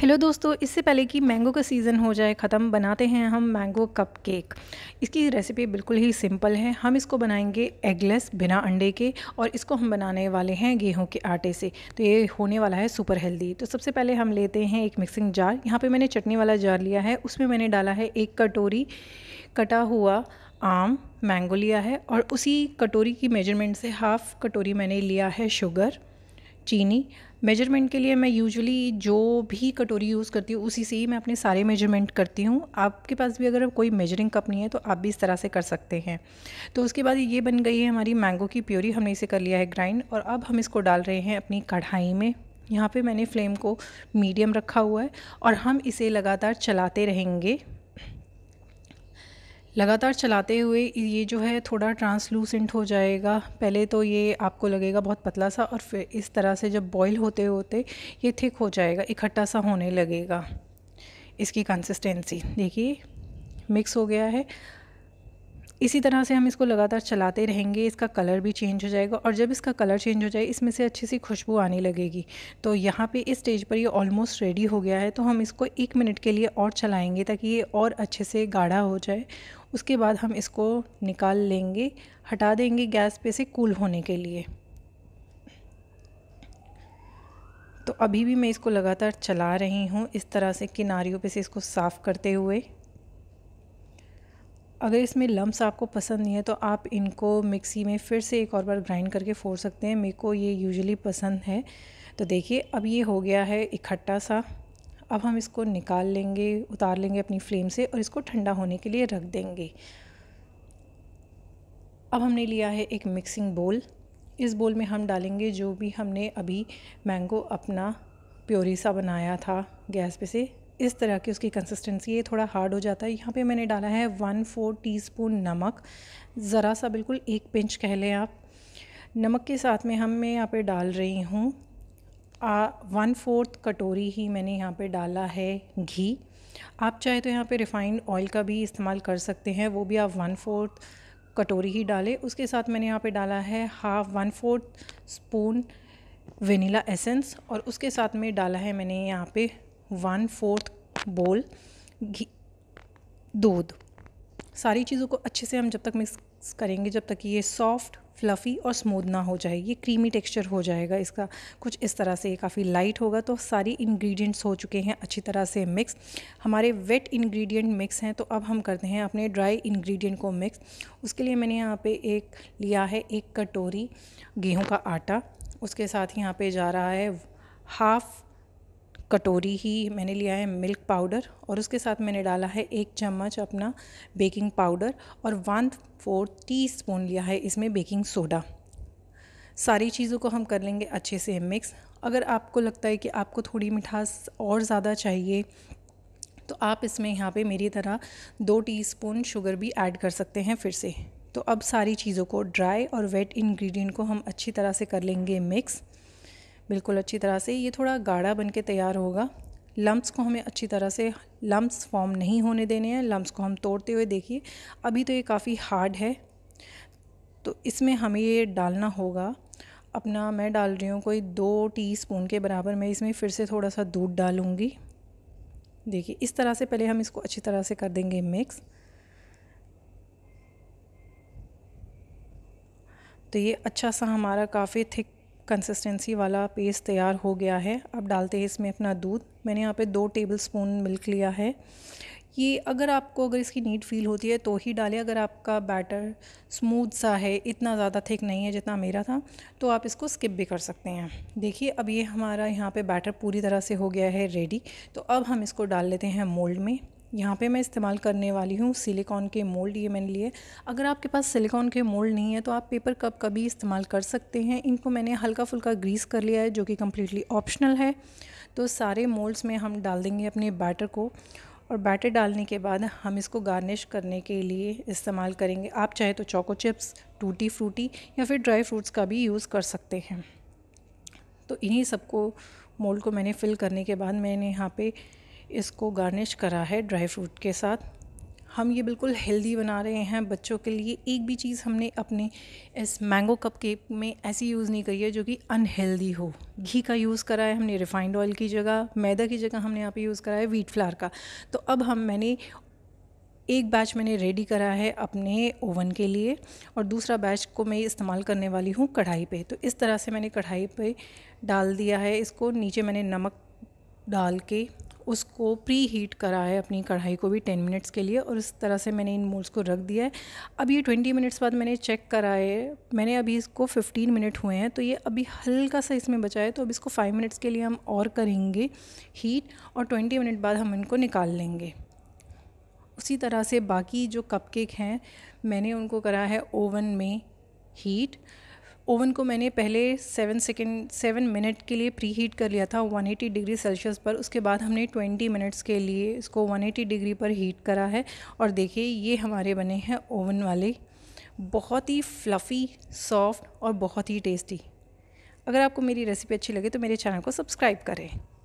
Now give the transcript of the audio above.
hello दोस्तों इससे पहले कि मैंगो का सीज़न हो जाए ख़त्म बनाते हैं हम मैंगो कप केक इसकी रेसिपी बिल्कुल ही सिंपल है हम इसको बनाएंगे एगलेस बिना अंडे के और इसको हम बनाने वाले हैं गेहूं के आटे से तो ये होने वाला है सुपर हेल्दी तो सबसे पहले हम लेते हैं एक मिक्सिंग जार यहाँ पर मैंने चटनी वाला जार लिया है उसमें मैंने डाला है एक कटोरी कटा हुआ आम मैंगो लिया है और उसी कटोरी की मेजरमेंट से हाफ़ कटोरी मैंने लिया है शुगर चीनी मेजरमेंट के लिए मैं यूजुअली जो भी कटोरी यूज़ करती हूँ उसी से ही मैं अपने सारे मेजरमेंट करती हूँ आपके पास भी अगर कोई मेजरिंग कप नहीं है तो आप भी इस तरह से कर सकते हैं तो उसके बाद ये बन गई है हमारी मैंगो की प्योरी हमने इसे कर लिया है ग्राइंड और अब हम इसको डाल रहे हैं अपनी कढ़ाई में यहाँ पे मैंने फ्लेम को मीडियम रखा हुआ है और हम इसे लगातार चलाते रहेंगे लगातार चलाते हुए ये जो है थोड़ा ट्रांसलूसेंट हो जाएगा पहले तो ये आपको लगेगा बहुत पतला सा और फिर इस तरह से जब बॉईल होते होते ये थिक हो जाएगा इकट्ठा सा होने लगेगा इसकी कंसिस्टेंसी देखिए मिक्स हो गया है इसी तरह से हम इसको लगातार चलाते रहेंगे इसका कलर भी चेंज हो जाएगा और जब इसका कलर चेंज हो जाए इसमें से अच्छी सी खुशबू आने लगेगी तो यहाँ पे इस स्टेज पर ये ऑलमोस्ट रेडी हो गया है तो हम इसको एक मिनट के लिए और चलाएंगे ताकि ये और अच्छे से गाढ़ा हो जाए उसके बाद हम इसको निकाल लेंगे हटा देंगे गैस पे से कूल होने के लिए तो अभी भी मैं इसको लगातार चला रही हूँ इस तरह से किनारियों पे से इसको साफ़ करते हुए अगर इसमें लम्स आपको पसंद नहीं है तो आप इनको मिक्सी में फिर से एक और बार ग्राइंड करके फोड़ सकते हैं मेरे को ये यूजुअली पसंद है तो देखिए अब ये हो गया है इकट्ठा सा अब हम इसको निकाल लेंगे उतार लेंगे अपनी फ्लेम से और इसको ठंडा होने के लिए रख देंगे अब हमने लिया है एक मिक्सिंग बोल इस बोल में हम डालेंगे जो भी हमने अभी मैंगो अपना प्योरी सा बनाया था गैस पे से इस तरह की उसकी कंसिस्टेंसी ये थोड़ा हार्ड हो जाता है यहाँ पे मैंने डाला है वन फोर टीस्पून नमक ज़रा सा बिल्कुल एक पिंच कह लें आप नमक के साथ में हम मैं यहाँ पे डाल रही हूँ वन फोर्थ कटोरी ही मैंने यहाँ पे डाला है घी आप चाहे तो यहाँ पे रिफ़ाइंड ऑयल का भी इस्तेमाल कर सकते हैं वो भी आप वन फोर्थ कटोरी ही डालें उसके साथ मैंने यहाँ पे डाला है half one fourth spoon vanilla essence और उसके साथ में डाला है मैंने यहाँ पे वन फोर्थ बोल घी दूध सारी चीज़ों को अच्छे से हम जब तक मिक्स करेंगे जब तक ये सॉफ्ट फ्लफ़ी और स्मूथ ना हो जाए ये क्रीमी टेक्सचर हो जाएगा इसका कुछ इस तरह से काफ़ी लाइट होगा तो सारी इंग्रेडिएंट्स हो चुके हैं अच्छी तरह से मिक्स हमारे वेट इंग्रेडिएंट मिक्स हैं तो अब हम करते हैं अपने ड्राई इंग्रेडिएंट को मिक्स उसके लिए मैंने यहाँ पे एक लिया है एक कटोरी गेहूँ का आटा उसके साथ यहाँ पर जा रहा है हाफ़ कटोरी ही मैंने लिया है मिल्क पाउडर और उसके साथ मैंने डाला है एक चम्मच अपना बेकिंग पाउडर और वन फोर्थ टी स्पून लिया है इसमें बेकिंग सोडा सारी चीज़ों को हम कर लेंगे अच्छे से मिक्स अगर आपको लगता है कि आपको थोड़ी मिठास और ज़्यादा चाहिए तो आप इसमें यहाँ पे मेरी तरह दो टीस्पून शुगर भी ऐड कर सकते हैं फिर से तो अब सारी चीज़ों को ड्राई और वेट इंग्रेडिएंट को हम अच्छी तरह से कर लेंगे मिक्स बिल्कुल अच्छी तरह से ये थोड़ा गाढ़ा बन के तैयार होगा लम्ब्स को हमें अच्छी तरह से लम्ब्स फॉर्म नहीं होने देने हैं लम्ब्स को हम तोड़ते हुए देखिए अभी तो ये काफ़ी हार्ड है तो इसमें हमें ये डालना होगा अपना मैं डाल रही हूँ कोई दो टीस्पून के बराबर मैं इसमें फिर से थोड़ा सा दूध डालूँगी देखिए इस तरह से पहले हम इसको अच्छी तरह से कर देंगे मिक्स तो ये अच्छा सा हमारा काफ़ी थिक कंसिस्टेंसी वाला पेस्ट तैयार हो गया है अब डालते हैं इसमें अपना दूध मैंने यहाँ पे दो टेबल स्पून मिल्क लिया है ये अगर आपको अगर इसकी नीड फील होती है तो ही डालें अगर आपका बैटर स्मूथ सा है इतना ज़्यादा थिक नहीं है जितना मेरा था तो आप इसको स्किप भी कर सकते हैं देखिए अब ये हमारा यहाँ पे बैटर पूरी तरह से हो गया है रेडी तो अब हम इसको डाल लेते हैं मोल्ड में यहाँ पे मैं इस्तेमाल करने वाली हूँ सिलिकॉन के मोल्ड ये मैंने लिए अगर आपके पास सिलिकॉन के मोल्ड नहीं है तो आप पेपर कप का भी इस्तेमाल कर सकते हैं इनको मैंने हल्का फुल्का ग्रीस कर लिया है जो कि कम्प्लीटली ऑप्शनल है तो सारे मोल्ड्स में हम डाल देंगे अपने बैटर को और बैटर डालने के बाद हम इसको गार्निश करने के लिए इस्तेमाल करेंगे आप चाहे तो चोको चिप्स टूटी फ्रूटी या फिर ड्राई फ्रूट्स का भी यूज़ कर सकते हैं तो इन्हीं सबको मोल्ड को मैंने फिल करने के बाद मैंने यहाँ पे इसको गार्निश करा है ड्राई फ्रूट के साथ हम ये बिल्कुल हेल्दी बना रहे हैं बच्चों के लिए एक भी चीज़ हमने अपने इस मैंगो कप केक में ऐसी यूज़ नहीं करी है जो कि अनहेल्दी हो घी का यूज़ करा है हमने रिफाइंड ऑयल की जगह मैदा की जगह हमने यहाँ पे यूज़ करा है व्हीट फ्लार का तो अब हम मैंने एक बैच मैंने रेडी करा है अपने ओवन के लिए और दूसरा बैच को मैं इस्तेमाल करने वाली हूँ कढ़ाई पे तो इस तरह से मैंने कढ़ाई पे डाल दिया है इसको नीचे मैंने नमक डाल के उसको प्री हीट करा है अपनी कढ़ाई को भी टेन मिनट्स के लिए और इस तरह से मैंने इन मोल्स को रख दिया है अब ये ट्वेंटी मिनट्स बाद मैंने चेक करा है मैंने अभी इसको फिफ्टीन मिनट हुए हैं तो ये अभी हल्का सा इसमें बचा है तो अब इसको फाइव मिनट्स के लिए हम और करेंगे हीट और ट्वेंटी मिनट बाद हम इनको निकाल लेंगे उसी तरह से बाकी जो कपकेक हैं मैंने उनको करा है ओवन में हीट ओवन को मैंने पहले सेवन सेकेंड सेवन मिनट के लिए प्री हीट कर लिया था 180 डिग्री सेल्सियस पर उसके बाद हमने 20 मिनट्स के लिए इसको 180 डिग्री पर हीट करा है और देखिए ये हमारे बने हैं ओवन वाले बहुत ही फ्लफ़ी सॉफ्ट और बहुत ही टेस्टी अगर आपको मेरी रेसिपी अच्छी लगे तो मेरे चैनल को सब्सक्राइब करें